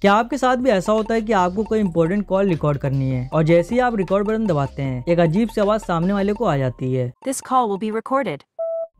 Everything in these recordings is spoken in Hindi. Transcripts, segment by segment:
क्या आपके साथ भी ऐसा होता है कि आपको कोई इम्पोर्टेंट कॉल रिकॉर्ड करनी है और जैसे ही आप रिकॉर्ड बटन दबाते हैं एक अजीब सी आवाज सामने वाले को आ जाती है this call will be recorded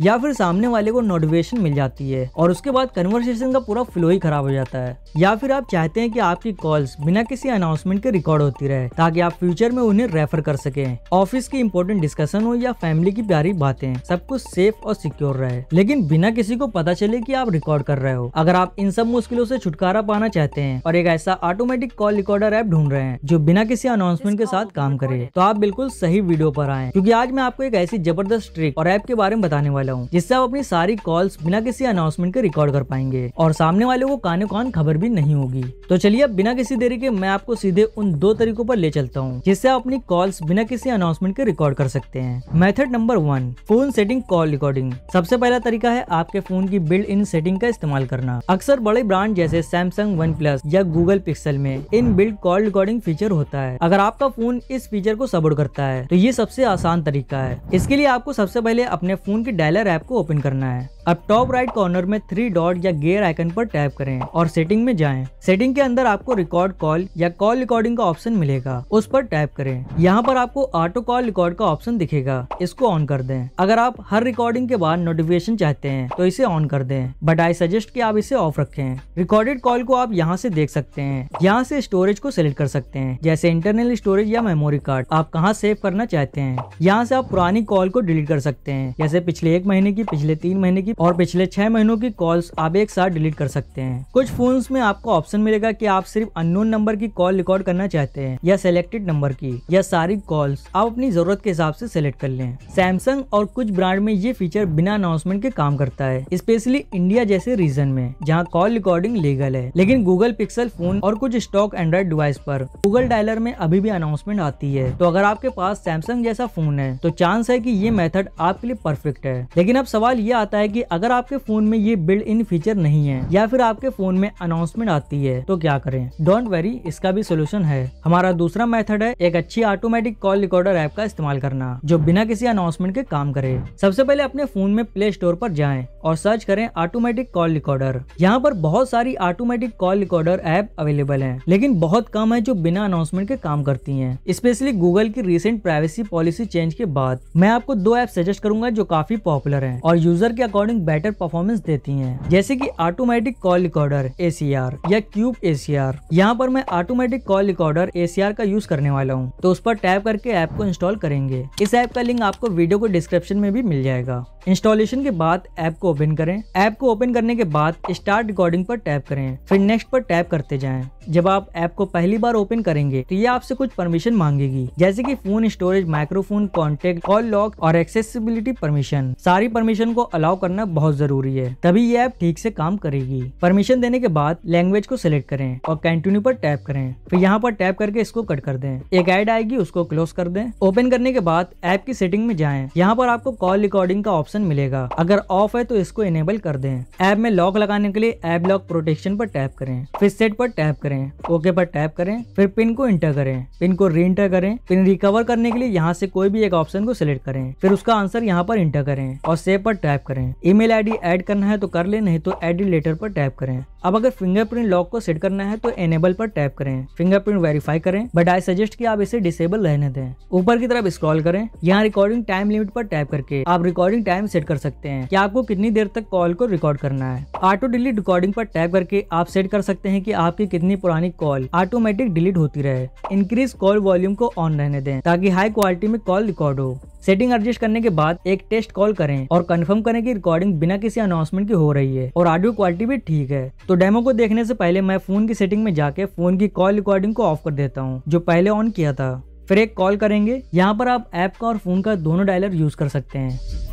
या फिर सामने वाले को नोटिफिकेशन मिल जाती है और उसके बाद कन्वर्सेशन का पूरा फ्लो ही खराब हो जाता है या फिर आप चाहते हैं कि आपकी कॉल्स बिना किसी अनाउंसमेंट के रिकॉर्ड होती रहे ताकि आप फ्यूचर में उन्हें रेफर कर सके ऑफिस की इम्पोर्टेंट डिस्कशन हो या फैमिली की प्यारी बातें सब कुछ सेफ और सिक्योर रहे लेकिन बिना किसी को पता चले की आप रिकॉर्ड कर रहे हो अगर आप इन सब मुश्किलों ऐसी छुटकारा पाना चाहते हैं और एक ऐसा ऑटोमेटिक कॉल रिकॉर्डर ऐप ढूंढ रहे हैं जो बिना किसी अनाउंसमेंट के साथ काम करे तो आप बिल्कुल सही वीडियो आरोप आए क्यूँकी आज मैं आपको एक ऐसी जबरदस्त ट्रिक और ऐप के बारे में बताने वाली वाला हूँ जिससे आप अपनी सारी कॉल्स बिना किसी अनाउंसमेंट के रिकॉर्ड कर पाएंगे और सामने वाले को कान कान खबर भी नहीं होगी तो चलिए अब बिना किसी देरी के मैं आपको सीधे उन दो तरीकों पर ले चलता हूँ जिससे आप अपनी कॉल्स बिना किसी अनाउंसमेंट के रिकॉर्ड कर सकते हैं method number one phone setting call recording सबसे पहला तरीका है आपके फोन की बिल्ड इन सेटिंग का इस्तेमाल करना अक्सर बड़े ब्रांड जैसे सैमसंग वन प्लस या गूगल पिक्सल में in build call recording feature होता है अगर आपका फोन इस फीचर को सपोर्ट करता है तो ये सबसे आसान तरीका है इसके लिए आपको सबसे पहले अपने फोन की डायल वायर ऐप को ओपन करना है अब टॉप राइट कॉर्नर में थ्री डॉट या गेयर आइकन पर टैप करें और सेटिंग में जाएं। सेटिंग के अंदर आपको रिकॉर्ड कॉल या कॉल रिकॉर्डिंग का ऑप्शन मिलेगा उस पर टैप करें यहाँ पर आपको ऑटो कॉल रिकॉर्ड का ऑप्शन दिखेगा इसको ऑन कर दें अगर आप हर रिकॉर्डिंग के बाद नोटिफिकेशन चाहते हैं तो इसे ऑन कर दें बट आई सजेस्ट की आप इसे ऑफ रखें रिकॉर्डेड कॉल को आप यहाँ से देख सकते हैं यहाँ से स्टोरेज को सिलेक्ट कर सकते हैं जैसे इंटरनल स्टोरेज या मेमोरी कार्ड आप कहाँ सेव करना चाहते हैं यहाँ से आप पुरानी कॉल को डिलीट कर सकते हैं जैसे पिछले एक महीने की पिछले तीन महीने की और पिछले छह महीनों की कॉल्स आप एक साथ डिलीट कर सकते हैं कुछ फोन में आपको ऑप्शन मिलेगा की आप सिर्फ अननोन नंबर की कॉल रिकॉर्ड करना चाहते हैं या सिलेक्टेड नंबर की या सारी कॉल्स आप अपनी जरूरत के हिसाब से सिलेक्ट कर लें सैमसंग और कुछ ब्रांड में ये फीचर बिना अनाउंसमेंट के काम करता है स्पेशली इंडिया जैसे रीजन में जहाँ कॉल रिकॉर्डिंग लीगल है लेकिन गूगल पिक्सल फोन और कुछ स्टॉक एंड्रॉइड डिवाइस पर गूगल डायलर में अभी भी अनाउंसमेंट आती है तो अगर आपके पास सैमसंग जैसा फोन है तो चांस है की ये मेथड आपके लिए परफेक्ट है लेकिन अब सवाल ये आता है की कि अगर आपके फोन में ये बिल्ड इन फीचर नहीं है या फिर आपके फोन में अनाउंसमेंट आती है तो क्या करें डोंट वेरी इसका भी सोल्यूशन है हमारा दूसरा मेथड है एक अच्छी ऑटोमेटिक कॉल रिकॉर्डर ऐप का इस्तेमाल करना जो बिना किसी अनाउंसमेंट के काम करे सबसे पहले अपने फोन में प्ले स्टोर पर जाए और सर्च करें ऑटोमेटिक कॉल रिकॉर्डर यहाँ पर बहुत सारी automatic call recorder app available है लेकिन बहुत कम है जो बिना अनाउंसमेंट के काम करती है स्पेशली गूगल की रिसेंट प्राइवेसी पॉलिसी चेंज के बाद मैं आपको दो ऐप सजेस्ट करूंगा जो काफी पॉपुलर है और यूजर के अकॉर्डिंग अकॉर्डिंग बेटर परफॉर्मेंस देती हैं जैसे कि ऑटोमेटिक कॉल रिकॉर्डर ए या क्यूब ए सी यहाँ पर मैं ऑटोमेटिक कॉल रिकॉर्डर ए का यूज करने वाला हूँ तो उस पर टैप करके ऐप को इंस्टॉल करेंगे इस ऐप का लिंक आपको वीडियो को डिस्क्रिप्शन में भी मिल जाएगा इंस्टॉलेशन के बाद ऐप को ओपन करें ऐप को ओपन करने के बाद स्टार्ट रिकॉर्डिंग पर टैप करें फिर नेक्स्ट पर टैप करते जाएं जब आप ऐप को पहली बार ओपन करेंगे तो ये आपसे कुछ परमिशन मांगेगी जैसे कि phone storage microphone contact call lock और एक्सेसिबिलिटी परमिशन सारी परमिशन को अलाउ करना करना बहुत जरूरी है तभी ये ऐप ठीक से काम करेगी परमिशन देने के बाद लैंग्वेज को सिलेक्ट करें और कंटिन्यू पर टैप करें फिर यहाँ पर टैप करके इसको कट कर दें एक ऐड आएगी उसको क्लोज कर दें ओपन करने के बाद ऐप की सेटिंग में जाएं यहाँ पर आपको कॉल रिकॉर्डिंग का ऑप्शन मिलेगा अगर ऑफ है तो इसको इनेबल कर दें ऐप में लॉक लगाने के लिए ऐप लॉक प्रोटेक्शन पर टैप करें फिर सेट पर टैप करें ओके पर टैप करें फिर पिन को इंटर करें पिन को री इंटर करें पिन रिकवर करने के लिए यहाँ से कोई भी एक ऑप्शन को सिलेक्ट करें फिर उसका आंसर यहाँ पर इंटर करें और सेव पर टैप करें ईमेल आईडी ऐड करना है तो कर ले नहीं तो एडिट लेटर पर टैप करें अब अगर फिंगरप्रिंट लॉक को सेट करना है तो एनेबल पर टैप करें फिंगरप्रिंट वेरीफाई करें बट आई सजेस्ट कि आप इसे डिसेबल रहने दें ऊपर की तरफ स्क्रॉल करें यहाँ रिकॉर्डिंग टाइम लिमिट पर टैप करके आप रिकॉर्डिंग टाइम सेट कर सकते हैं कि आपको कितनी देर तक कॉल को रिकॉर्ड करना है ऑटो डिलीट रिकॉर्डिंग पर टैप करके आप सेट कर सकते हैं की आपकी कितनी पुरानी कॉल ऑटोमेटिक डिलीट होती रहे इंक्रीज कॉल वॉल्यूम को ऑन रहने दें ताकि हाई क्वालिटी में कॉल रिकॉर्ड हो सेटिंग एडजस्ट करने के बाद एक टेस्ट कॉल करें और कंफर्म करें कि रिकॉर्ड रिकॉर्डिंग बिना किसी अनाउंसमेंट की हो रही है और ऑडियो क्वालिटी भी ठीक है तो डेमो को देखने से पहले मैं फोन की सेटिंग में जाके फोन की कॉल रिकॉर्डिंग को ऑफ कर देता हूँ जो पहले ऑन किया था फिर एक कॉल करेंगे यहाँ पर आप ऐप का और फोन का दोनों डायलर यूज कर सकते हैं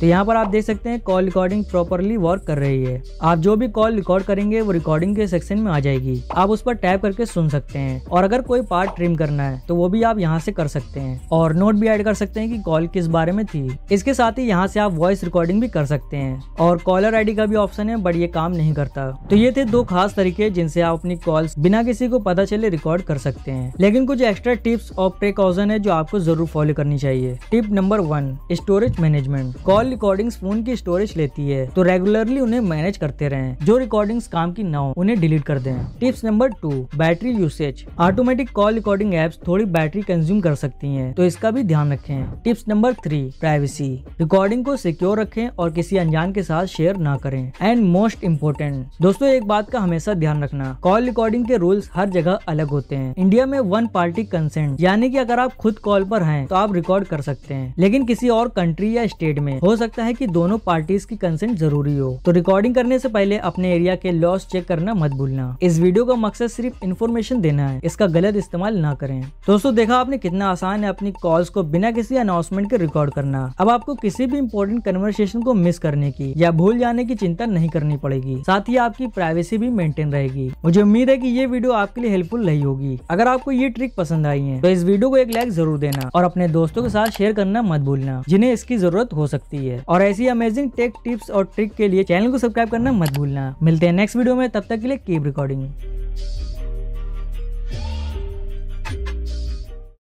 तो यहाँ पर आप देख सकते हैं कॉल रिकॉर्डिंग प्रॉपरली वर्क कर रही है आप जो भी कॉल रिकॉर्ड करेंगे वो रिकॉर्डिंग के सेक्शन में आ जाएगी आप उस पर टैप करके सुन सकते हैं और अगर कोई पार्ट ट्रिम करना है तो वो भी आप यहाँ से कर सकते हैं और नोट भी ऐड कर सकते हैं कि कॉल किस बारे में थी इसके साथ ही यहाँ से आप वॉइस रिकॉर्डिंग भी कर सकते हैं और कॉलर आईडी का भी ऑप्शन है बट ये काम नहीं करता तो ये थे दो खास तरीके जिनसे आप अपनी कॉल बिना किसी को पता चले रिकॉर्ड कर सकते हैं लेकिन कुछ एक्स्ट्रा टिप्स और प्रिकॉशन है जो आपको जरूर फॉलो करनी चाहिए tip number one storage management call call recordings phone की स्टोरेज लेती है तो रेगुलरली उन्हें मैनेज करते रहें जो रिकॉर्डिंग्स काम की न हो उन्हें डिलीट कर दें tips number two battery usage automatic call recording apps थोड़ी बैटरी कंज्यूम कर सकती हैं तो इसका भी ध्यान रखें tips number three privacy recording को सिक्योर रखें और किसी अनजान के साथ शेयर ना करें एंड मोस्ट इम्पोर्टेंट दोस्तों एक बात का हमेशा ध्यान रखना कॉल रिकॉर्डिंग के रूल्स हर जगह अलग होते हैं इंडिया में वन पार्टी कंसेंट यानी कि अगर आप खुद कॉल पर हैं तो आप रिकॉर्ड कर सकते हैं लेकिन किसी और कंट्री या स्टेट में हो हो सकता है कि दोनों पार्टीज की कंसेंट जरूरी हो तो रिकॉर्डिंग करने से पहले अपने एरिया के लॉस चेक करना मत भूलना इस वीडियो का मकसद सिर्फ इन्फॉर्मेशन देना है इसका गलत इस्तेमाल ना करें दोस्तों देखा आपने कितना आसान है अपनी कॉल्स को बिना किसी अनाउंसमेंट के रिकॉर्ड करना अब आपको किसी भी इम्पोर्टेंट कन्वर्सेशन को मिस करने की या भूल जाने की चिंता नहीं करनी पड़ेगी साथ ही आपकी प्राइवेसी भी मेंटेन रहेगी मुझे उम्मीद है कि ये वीडियो आपके लिए हेल्पफुल रही होगी अगर आपको ये ट्रिक पसंद आई है तो इस वीडियो को एक लाइक जरूर देना और अपने दोस्तों के साथ शेयर करना मत भूलना जिन्हें इसकी जरूरत हो सकती है सकती है और ऐसी अमेजिंग टेक टिप्स और ट्रिक के लिए चैनल को सब्सक्राइब करना मत भूलना मिलते हैं नेक्स्ट वीडियो में तब तक के लिए कीप रिकॉर्डिंग